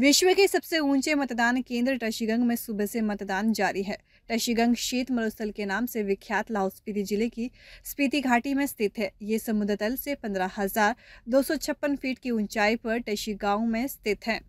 विश्व के सबसे ऊंचे मतदान केंद्र टशीगंग में सुबह से मतदान जारी है टशीगंग शीत मरुस्थल के नाम से विख्यात लाहौल स्पीति जिले की स्पीति घाटी में स्थित है ये समुद्र तल से पंद्रह हजार दो सौ छप्पन फीट की ऊंचाई पर टशी गांव में स्थित है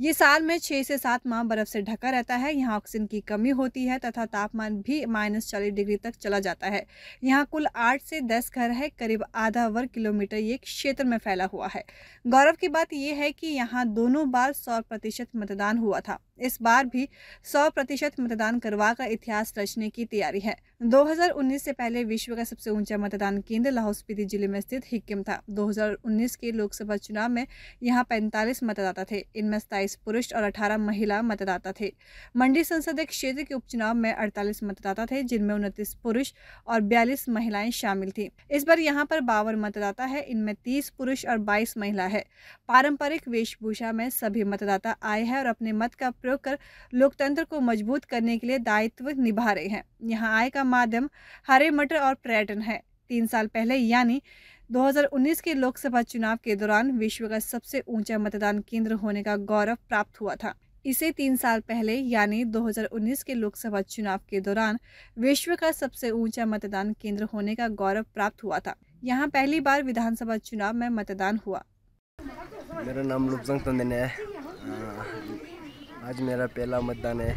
ये साल में छः से सात माह बर्फ़ से ढका रहता है यहाँ ऑक्सीजन की कमी होती है तथा तापमान भी माइनस चालीस डिग्री तक चला जाता है यहाँ कुल आठ से दस घर है करीब आधा वर्ग किलोमीटर ये क्षेत्र में फैला हुआ है गौरव की बात यह है कि यहाँ दोनों बार सौ प्रतिशत मतदान हुआ था इस बार भी 100 प्रतिशत मतदान करवा का इतिहास रचने की तैयारी है 2019 से पहले विश्व का सबसे ऊंचा मतदान केंद्र लाहौल स्पीति जिले में स्थित हिक्किम था 2019 के लोकसभा चुनाव में यहाँ 45 मतदाता थे इनमें सताईस पुरुष और 18 महिला मतदाता थे मंडी संसदीय क्षेत्र के उपचुनाव में 48 मतदाता थे जिनमें उनतीस पुरुष और बयालीस महिलाएं शामिल थी इस बार यहाँ पर बावन मतदाता है इनमें तीस पुरुष और बाईस महिला है पारंपरिक वेशभूषा में सभी मतदाता आए हैं और अपने मत का प्रयोग कर लोकतंत्र को मजबूत करने के लिए दायित्व निभा रहे हैं यहाँ आय का माध्यम हरे मटर और पर्यटन है तीन साल पहले यानी 2019 के लोकसभा चुनाव के दौरान विश्व का सबसे ऊंचा मतदान केंद्र होने का गौरव प्राप्त हुआ था इसे तीन साल पहले यानी 2019 के लोकसभा चुनाव के दौरान विश्व का सबसे ऊंचा मतदान केंद्र होने का गौरव प्राप्त हुआ था यहाँ पहली बार विधानसभा चुनाव में मतदान हुआ मेरा नाम लुपसंग है हाँ, आज मेरा पहला मतदान है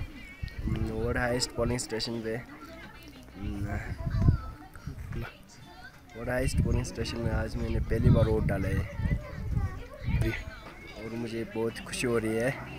वर्ल्ड हाइस्ट पोलिंग स्टेशन पे वर्ल्ड हाइस्ट पोलिंग स्टेशन में आज मैंने पहली बार वोट डाला है और मुझे बहुत खुशी हो रही है